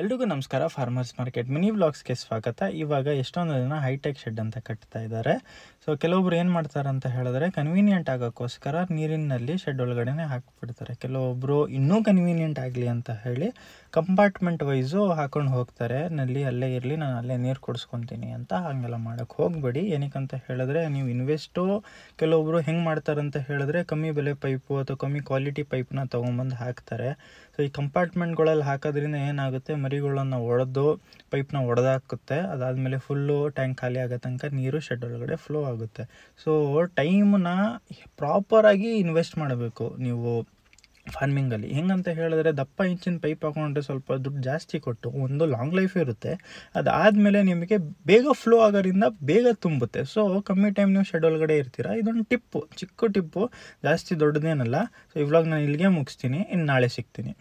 ಎಲ್ರಿಗೂ ನಮಸ್ಕಾರ farmers market mini ವ್ಲಾಗ್ಸ್ಗೆ ಸ್ವಾಗತ ಇವಾಗ ಎಷ್ಟೊಂದು ಜನ ಹೈಟೆಕ್ ಶೆಡ್ ಅಂತ ಕಟ್ತಾ ಇದ್ದಾರೆ ಸೊ ಕೆಲವೊಬ್ರು ಏನು ಮಾಡ್ತಾರೆ ಅಂತ ಹೇಳಿದ್ರೆ ಕನ್ವೀನಿಯೆಂಟ್ ಆಗೋಕ್ಕೋಸ್ಕರ ನೀರಿನಲ್ಲಿ ಶೆಡ್ ಒಳಗಡೆನೆ ಹಾಕಿಬಿಡ್ತಾರೆ ಕೆಲವೊಬ್ಬರು ಇನ್ನೂ ಕನ್ವೀನಿಯೆಂಟ್ ಆಗಲಿ ಅಂತ ಹೇಳಿ ಕಂಪಾರ್ಟ್ಮೆಂಟ್ ವೈಸು ಹಾಕೊಂಡು ಹೋಗ್ತಾರೆ ನಲ್ಲಿ ಅಲ್ಲೇ ಇರಲಿ ನಾನು ಅಲ್ಲೇ ನೀರು ಕೊಡಿಸ್ಕೊತೀನಿ ಅಂತ ಹಾಗೆಲ್ಲ ಮಾಡೋಕ್ಕೆ ಹೋಗಬೇಡಿ ಅಂತ ಹೇಳಿದ್ರೆ ನೀವು ಇನ್ವೆಸ್ಟು ಕೆಲವೊಬ್ಬರು ಹೆಂಗೆ ಮಾಡ್ತಾರಂತ ಹೇಳಿದ್ರೆ ಕಮ್ಮಿ ಬೆಲೆ ಪೈಪು ಅಥವಾ ಕಮ್ಮಿ ಕ್ವಾಲಿಟಿ ಪೈಪ್ನ ತೊಗೊಂಬಂದು ಹಾಕ್ತಾರೆ ಸೊ ಈ ಕಂಪಾರ್ಟ್ಮೆಂಟ್ಗಳಲ್ಲಿ ಹಾಕೋದ್ರಿಂದ ಏನಾಗುತ್ತೆ ಮರಿಗಳನ್ನು ಒಡೆದು ಪೈಪ್ನ ಒಡೆದಾಕುತ್ತೆ ಅದಾದಮೇಲೆ ಫುಲ್ಲು ಟ್ಯಾಂಕ್ ಖಾಲಿ ಆಗೋ ತನಕ ನೀರು ಶೆಡ್ ಒಳಗಡೆ ಫ್ಲೋ ಆಗುತ್ತೆ ಸೊ ಟೈಮ್ನ ಪ್ರಾಪರಾಗಿ ಇನ್ವೆಸ್ಟ್ ಮಾಡಬೇಕು ನೀವು ಫಾರ್ಮಿಂಗಲ್ಲಿ ಹೆಂಗಂತ ಹೇಳಿದ್ರೆ ದಪ್ಪ ಇಂಚಿನ ಪೈಪ್ ಹಾಕೊಂಡ್ರೆ ಸ್ವಲ್ಪ ದುಡ್ಡು ಜಾಸ್ತಿ ಕೊಟ್ಟು ಒಂದು ಲಾಂಗ್ ಲೈಫ್ ಇರುತ್ತೆ ಅದಾದಮೇಲೆ ನಿಮಗೆ ಬೇಗ ಫ್ಲೋ ಆಗೋದ್ರಿಂದ ಬೇಗ ತುಂಬುತ್ತೆ ಸೊ ಕಮ್ಮಿ ಟೈಮ್ ನೀವು ಶೆಡ್ ಒಳಗಡೆ ಇರ್ತೀರಾ ಇದೊಂದು ಟಿಪ್ಪು ಚಿಕ್ಕ ಟಿಪ್ಪು ಜಾಸ್ತಿ ದೊಡ್ಡದೇನಲ್ಲ ಸೊ ಇವಾಗ ನಾನು ಇಲ್ಲಿಗೆ ಮುಗಿಸ್ತೀನಿ ಇನ್ನು ನಾಳೆ ಸಿಗ್ತೀನಿ